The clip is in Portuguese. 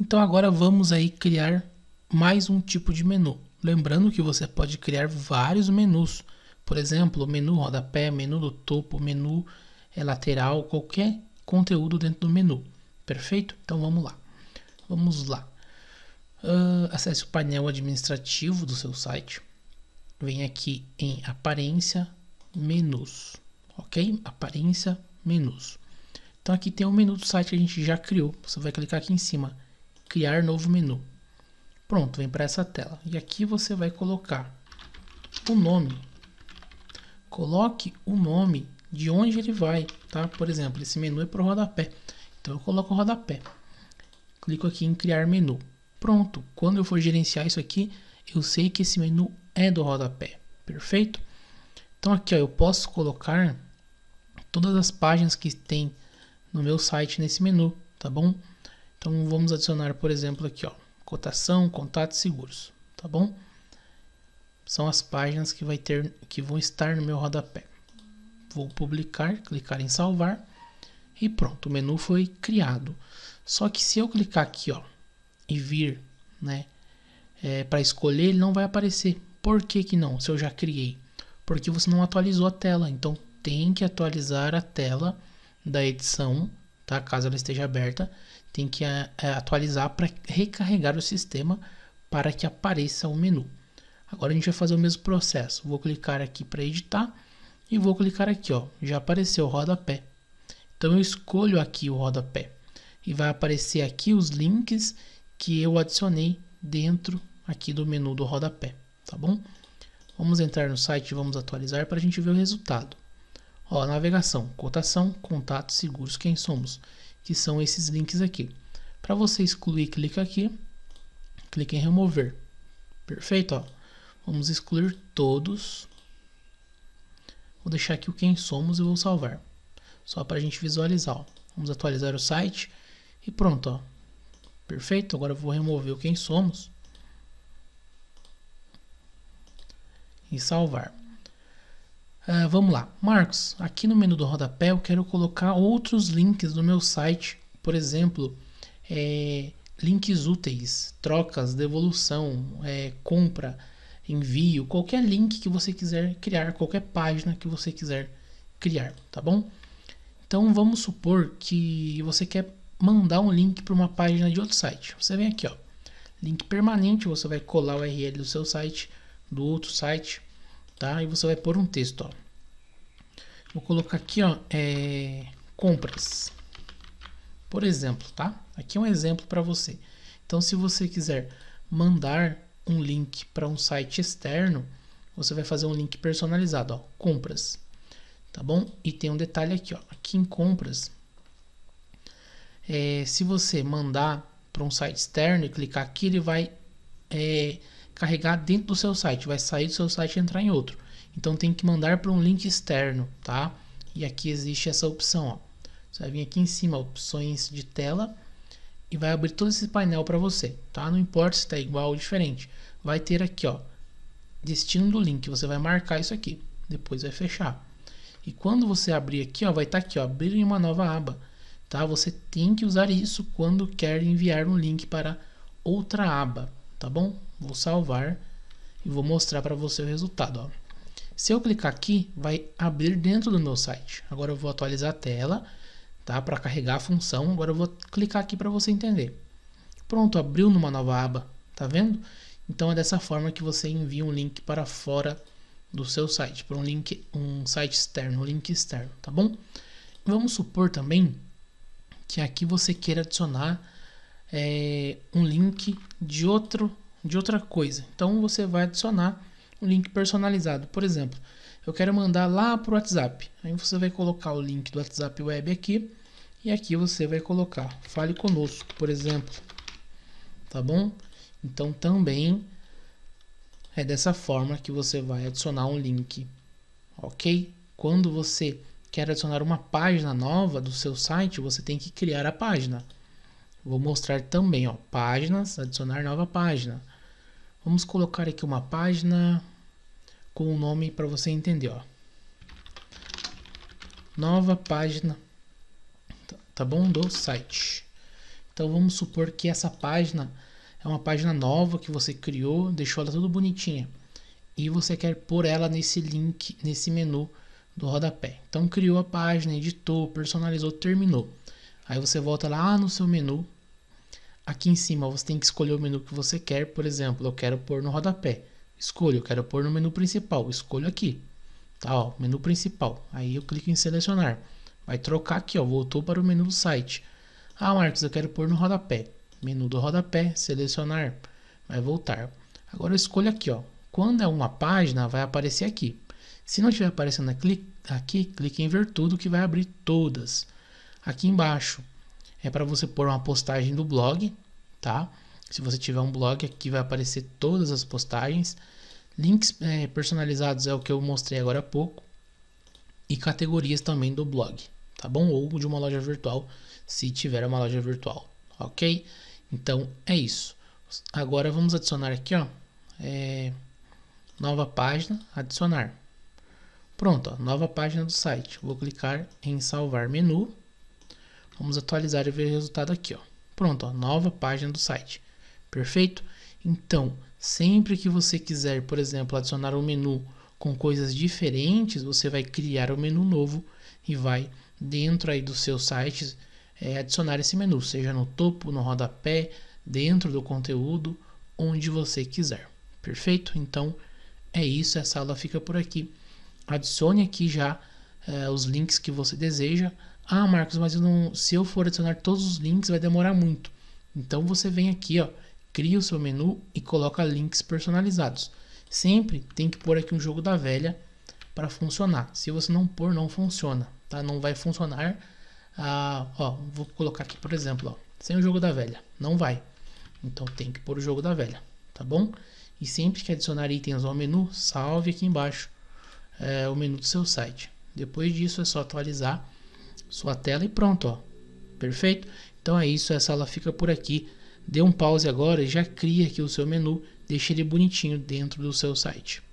Então agora vamos aí criar mais um tipo de menu. Lembrando que você pode criar vários menus. Por exemplo, menu rodapé, menu do topo, menu eh, lateral, qualquer conteúdo dentro do menu. Perfeito? Então vamos lá. Vamos lá. Uh, acesse o painel administrativo do seu site. Vem aqui em aparência, menus. Ok? Aparência, menus. Então aqui tem o menu do site que a gente já criou. Você vai clicar aqui em cima criar novo menu. Pronto, vem para essa tela. E aqui você vai colocar o nome. Coloque o nome de onde ele vai, tá? Por exemplo, esse menu é para o rodapé. Então eu coloco o rodapé. Clico aqui em criar menu. Pronto, quando eu for gerenciar isso aqui, eu sei que esse menu é do rodapé. Perfeito? Então aqui ó, eu posso colocar todas as páginas que tem no meu site nesse menu, tá bom? Então vamos adicionar, por exemplo, aqui, ó, cotação, contatos, seguros, tá bom? São as páginas que vai ter que vão estar no meu rodapé. Vou publicar, clicar em salvar e pronto, o menu foi criado. Só que se eu clicar aqui, ó, e vir, né, é, para escolher, ele não vai aparecer. Por que que não? Se eu já criei. Porque você não atualizou a tela, então tem que atualizar a tela da edição, tá? Caso ela esteja aberta, tem que eh, eh, atualizar para recarregar o sistema para que apareça o menu. Agora a gente vai fazer o mesmo processo. Vou clicar aqui para editar e vou clicar aqui, ó, já apareceu o rodapé. Então eu escolho aqui o rodapé e vai aparecer aqui os links que eu adicionei dentro aqui do menu do rodapé, tá bom? Vamos entrar no site e vamos atualizar para a gente ver o resultado. Ó, navegação, cotação, contatos, seguros, quem somos que são esses links aqui. Para você excluir, clica aqui, clique em remover. Perfeito, ó. Vamos excluir todos. Vou deixar aqui o quem somos e vou salvar. Só para a gente visualizar, ó. Vamos atualizar o site e pronto, ó. Perfeito, agora vou remover o quem somos. E salvar. Uh, vamos lá. Marcos, aqui no menu do rodapé eu quero colocar outros links no meu site. Por exemplo, é, links úteis, trocas, devolução, é, compra, envio, qualquer link que você quiser criar, qualquer página que você quiser criar, tá bom? Então vamos supor que você quer mandar um link para uma página de outro site. Você vem aqui, ó, link permanente, você vai colar o URL do seu site, do outro site tá? E você vai pôr um texto, ó. Vou colocar aqui, ó, é, compras. Por exemplo, tá? Aqui é um exemplo para você. Então, se você quiser mandar um link para um site externo, você vai fazer um link personalizado, ó, compras. Tá bom? E tem um detalhe aqui, ó, aqui em compras, é, se você mandar para um site externo e clicar aqui, ele vai é, carregar dentro do seu site, vai sair do seu site e entrar em outro. Então tem que mandar para um link externo, tá? E aqui existe essa opção, ó. Você vai vir aqui em cima, opções de tela, e vai abrir todo esse painel para você, tá? Não importa se está igual ou diferente. Vai ter aqui, ó, destino do link, você vai marcar isso aqui, depois vai fechar. E quando você abrir aqui, ó, vai estar tá aqui, ó, abrir uma nova aba, tá? Você tem que usar isso quando quer enviar um link para outra aba, tá bom? Vou salvar e vou mostrar para você o resultado. Ó. Se eu clicar aqui, vai abrir dentro do meu site. Agora eu vou atualizar a tela tá? para carregar a função. Agora eu vou clicar aqui para você entender. Pronto, abriu numa nova aba, tá vendo? Então é dessa forma que você envia um link para fora do seu site, para um link, um site externo, um link externo, tá bom? Vamos supor também que aqui você queira adicionar é, um link de outro de outra coisa. Então você vai adicionar um link personalizado. Por exemplo, eu quero mandar lá para o WhatsApp. Aí você vai colocar o link do WhatsApp Web aqui e aqui você vai colocar Fale conosco, por exemplo. Tá bom? Então também é dessa forma que você vai adicionar um link, ok? Quando você quer adicionar uma página nova do seu site, você tem que criar a página. Vou mostrar também, ó, páginas, adicionar nova página. Vamos colocar aqui uma página com o um nome para você entender, ó. Nova página, tá, tá bom? Do site. Então vamos supor que essa página é uma página nova que você criou, deixou ela tudo bonitinha e você quer pôr ela nesse link, nesse menu do rodapé. Então criou a página, editou, personalizou, terminou. Aí você volta lá no seu menu Aqui em cima você tem que escolher o menu que você quer, por exemplo, eu quero pôr no rodapé. Escolho, eu quero pôr no menu principal, escolho aqui. Tá, ó, menu principal. Aí eu clico em selecionar. Vai trocar aqui, ó, voltou para o menu do site. Ah, Marcos, eu quero pôr no rodapé. Menu do rodapé, selecionar, vai voltar. Agora eu escolho aqui, ó. Quando é uma página, vai aparecer aqui. Se não estiver aparecendo aqui, aqui clique em ver tudo que vai abrir todas. Aqui embaixo, é para você pôr uma postagem do blog, tá? Se você tiver um blog, aqui vai aparecer todas as postagens. Links é, personalizados é o que eu mostrei agora há pouco. E categorias também do blog, tá bom? Ou de uma loja virtual, se tiver uma loja virtual, ok? Então é isso. Agora vamos adicionar aqui, ó. É, nova página, adicionar. Pronto, ó, nova página do site. Vou clicar em salvar menu Vamos atualizar e ver o resultado aqui, ó. Pronto, ó, nova página do site. Perfeito? Então, sempre que você quiser, por exemplo, adicionar um menu com coisas diferentes, você vai criar um menu novo e vai dentro aí dos seus sites é, adicionar esse menu, seja no topo, no rodapé, dentro do conteúdo, onde você quiser. Perfeito? Então, é isso, essa aula fica por aqui. Adicione aqui já é, os links que você deseja. Ah, Marcos, mas eu não, se eu for adicionar todos os links vai demorar muito. Então você vem aqui, ó, cria o seu menu e coloca links personalizados. Sempre tem que pôr aqui um jogo da velha para funcionar. Se você não pôr, não funciona, tá? Não vai funcionar. Ah, ó, vou colocar aqui, por exemplo, ó, sem o jogo da velha, não vai. Então tem que pôr o jogo da velha, tá bom? E sempre que adicionar itens ao menu, salve aqui embaixo é, o menu do seu site. Depois disso é só atualizar sua tela e pronto, ó. Perfeito? Então é isso, essa aula fica por aqui. Dê um pause agora e já cria aqui o seu menu, deixe ele bonitinho dentro do seu site.